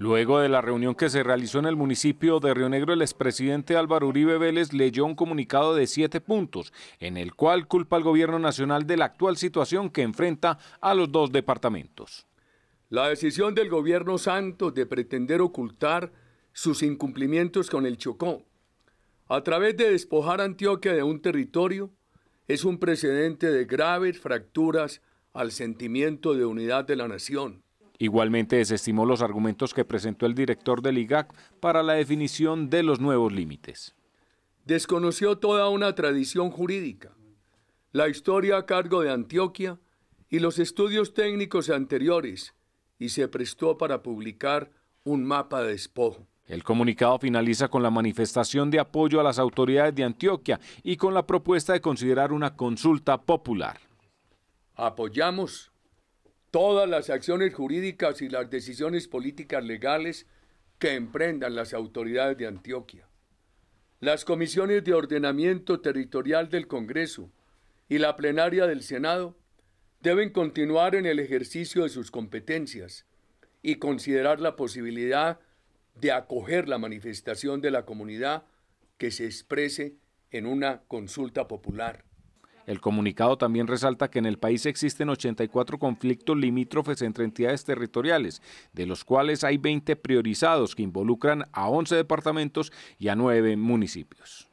Luego de la reunión que se realizó en el municipio de Río Negro, el expresidente Álvaro Uribe Vélez leyó un comunicado de siete puntos, en el cual culpa al gobierno nacional de la actual situación que enfrenta a los dos departamentos. La decisión del gobierno Santos de pretender ocultar sus incumplimientos con el Chocó, a través de despojar a Antioquia de un territorio, es un precedente de graves fracturas al sentimiento de unidad de la nación Igualmente desestimó los argumentos que presentó el director del IGAC para la definición de los nuevos límites. Desconoció toda una tradición jurídica, la historia a cargo de Antioquia y los estudios técnicos anteriores, y se prestó para publicar un mapa de despojo. El comunicado finaliza con la manifestación de apoyo a las autoridades de Antioquia y con la propuesta de considerar una consulta popular. Apoyamos todas las acciones jurídicas y las decisiones políticas legales que emprendan las autoridades de Antioquia, las comisiones de ordenamiento territorial del Congreso y la plenaria del Senado deben continuar en el ejercicio de sus competencias y considerar la posibilidad de acoger la manifestación de la comunidad que se exprese en una consulta popular. El comunicado también resalta que en el país existen 84 conflictos limítrofes entre entidades territoriales, de los cuales hay 20 priorizados que involucran a 11 departamentos y a 9 municipios.